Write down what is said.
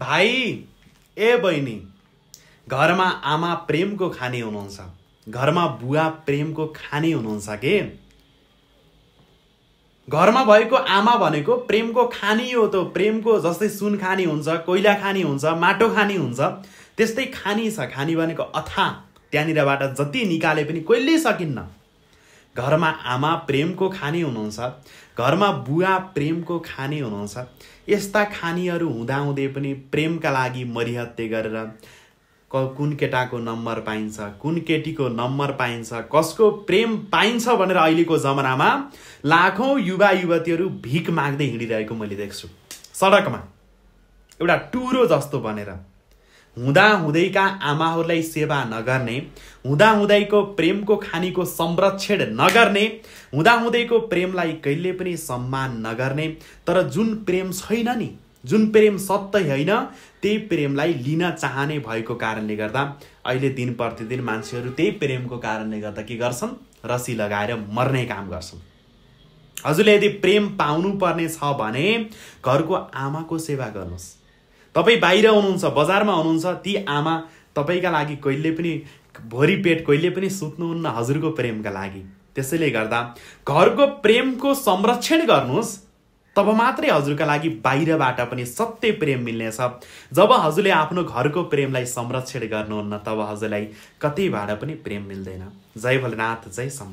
भाइ ए बहिनी घरमा आमा प्रेमको खाने हुनुहुन्छ घरमा बुवा प्रेमको खाने हुनुहुन्छ के घरमा भएको आमा भनेको प्रेमको खानी हो त प्रेमको जस्तै सुन खानी हुन्छ कोइला खानी हुन्छ माटो खानी हुन्छ त्यस्तै खानी छ खानी भनेको अथा त्यहाँनिरबाट जति निकाले पनि कहिल्यै सकिन्न घरमा आमा प्रेमको खाने हुनुहुन्छ घरमा बुवा प्रेमको खाने हुनुहुन्छ यस्ता खानीहरू हुँदाहुँदै पनि प्रेमका लागि मरिहत्ते गरेर क कुन केटाको नम्बर पाइन्छ कुन केटीको नम्बर पाइन्छ कसको प्रेम पाइन्छ भनेर अहिलेको जमानामा लाखौँ युवा युवतीहरू भिख माग्दै हिँडिरहेको मैले देख्छु सडकमा एउटा टुरो जस्तो बनेर हुँदाहुँदैका आमाहरूलाई सेवा नगर्ने हुँदाहुँदैको प्रेमको खानीको संरक्षण नगर्ने हुँदाहुँदैको प्रेमलाई कहिले पनि सम्मान नगर्ने तर जुन प्रेम छैन नि जुन प्रेम सत्य होइन त्यही प्रेमलाई लिन चाहने भएको कारणले गर्दा अहिले दिन प्रतिदिन मान्छेहरू त्यही प्रेमको कारणले गर्दा के गर्छन् रसी लगाएर मर्ने काम गर्छन् हजुरले यदि प्रेम पाउनुपर्ने छ भने घरको आमाको सेवा गर्नुहोस् तपाईँ बाहिर हुनुहुन्छ बजारमा हुनुहुन्छ ती आमा तपाईँका लागि कहिले पनि भरि पेट कहिले पनि सुत्नुहुन्न हजुरको प्रेमका लागि त्यसैले गर्दा घरको प्रेमको संरक्षण गर्नुहोस् तब मात्रै हजुरका लागि बाहिरबाट पनि सत्य प्रेम मिल्नेछ जब हजुरले आफ्नो घरको प्रेमलाई संरक्षण गर्नुहुन्न तब हजुरलाई कतैबाट पनि प्रेम मिल्दैन जय भोलेनाथ जय सम